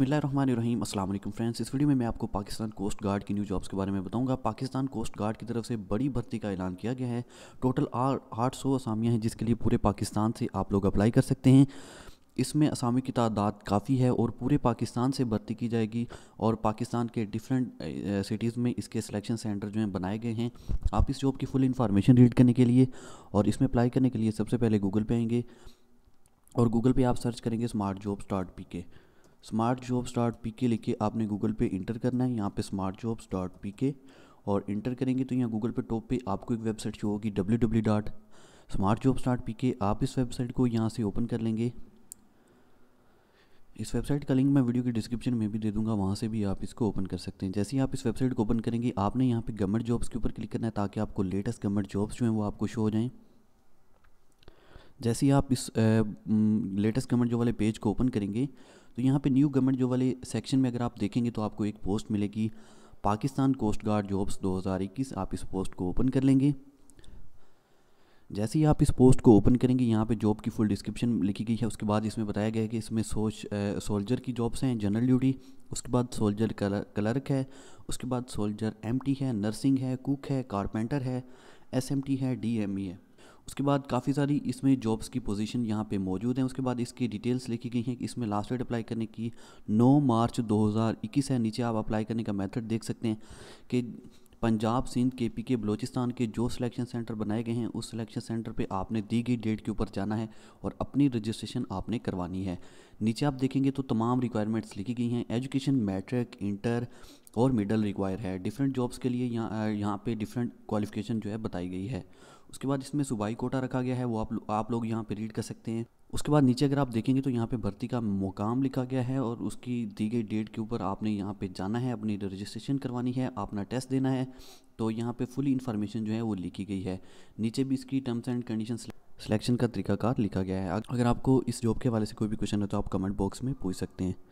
बसमीम असल फ्रेंड्स इस वीडियो में मैं आपको पाकिस्तान कोस्ट गार्ड की न्यू जॉब्स के बारे में बताऊंगा पाकिस्तान कोस्ट गार्ड की तरफ से बड़ी भर्ती का ऐलान किया गया है टोटल आठ सौ असामियाँ हैं जिसके लिए पूरे पाकिस्तान से आप लोग अप्लाई कर सकते हैं इसमें असामी की तादाद काफ़ी है और पूरे पाकिस्तान से भर्ती की जाएगी और पाकिस्तान के डिफरेंट सिटीज़ में इसके सिलेक्शन सेंटर जो हैं बनाए गए हैं आप इस जॉब की फुल इन्फॉर्मेशन रीड करने के लिए और इसमें अप्लाई करने के लिए सबसे पहले गूगल पे आएंगे और गूगल पे आप सर्च करेंगे smart job start P K smart jobs dot P K लिख के आपने गूगल पे इंटर करना है यहाँ पे स्मार्ट जॉब्स डॉट पी के और इंटर करेंगे तो यहाँ गूगल पे टॉप पे आपको एक वेबसाइट शो होगी W W dot smart jobs dot P K आप इस वेबसाइट को यहाँ से ओपन कर लेंगे इस वेबसाइट का लिंक मैं वीडियो के डिस्क्रिप्शन में भी दे दूंगा वहाँ से भी आप इसको ओपन कर सकते हैं जैसे ही आप इस वेबसाइट को ओपन करेंगे आपने यहाँ पे गवर्नमेंट जॉब्स के ऊपर क्लिक करना है ताकि आपको लेटेस्ट गवर्नमेंट जॉब्स जो हैं वो आपको शो हो जाएं जैसे ही आप इस लेटेस्ट गवर्नमेंट जॉब वाले पेज को ओपन करेंगे तो यहाँ पे न्यू गवर्नमेंट जो वाले सेक्शन में अगर आप देखेंगे तो आपको एक पोस्ट मिलेगी पाकिस्तान कोस्ट गार्ड जॉब्स 2021 आप इस पोस्ट को ओपन कर लेंगे जैसे ही आप इस पोस्ट को ओपन करेंगे यहाँ पे जॉब की फुल डिस्क्रिप्शन लिखी गई है उसके बाद इसमें बताया गया है कि इसमें सोच सोल्जर की जॉब्स हैं जनरल ड्यूटी उसके बाद सोल्जर क्लर्क है उसके बाद सोल्जर एमटी है नर्सिंग है कुक है कारपेंटर है एसएमटी है डीएमई e है उसके बाद काफ़ी सारी इसमें जॉब्स की पोजीशन यहाँ पे मौजूद हैं उसके बाद इसकी डिटेल्स लिखी गई हैं कि इसमें लास्ट डेट अप्लाई करने की 9 मार्च 2021 है नीचे आप अप्लाई करने का मेथड देख सकते हैं कि पंजाब सिंध के पी के बलोचिस्तान के जो सिलेक्शन सेंटर बनाए गए हैं उस सिलेक्शन सेंटर पे आपने दी गई डेट के ऊपर जाना है और अपनी रजिस्ट्रेशन आपने करवानी है नीचे आप देखेंगे तो तमाम रिक्वायरमेंट्स लिखी गई हैं एजुकेशन मैट्रिक इंटर और मिडल रिक्वायर है डिफरेंट जॉब्स के लिए यहाँ यहाँ पे डिफरेंट क्वालिफिकेशन जो है बताई गई है उसके बाद इसमें सुबाई कोटा रखा गया है वो आप आप लोग यहाँ पे रीड कर सकते हैं उसके बाद नीचे अगर आप देखेंगे तो यहाँ पे भर्ती का मुकाम लिखा गया है और उसकी दी गई डेट के ऊपर आपने यहाँ पे जाना है अपनी रजिस्ट्रेशन करवानी है अपना टेस्ट देना है तो यहाँ पे फुली इन्फॉर्मेशन जो है वो लिखी गई है नीचे भी इसकी टर्म्स एंड कंडीशन सिलेक्शन का तरीकाकार लिखा गया है अगर आपको इस जॉब के हवाले से कोई भी क्वेश्चन है तो आप कमेंट बॉक्स में पूछ सकते हैं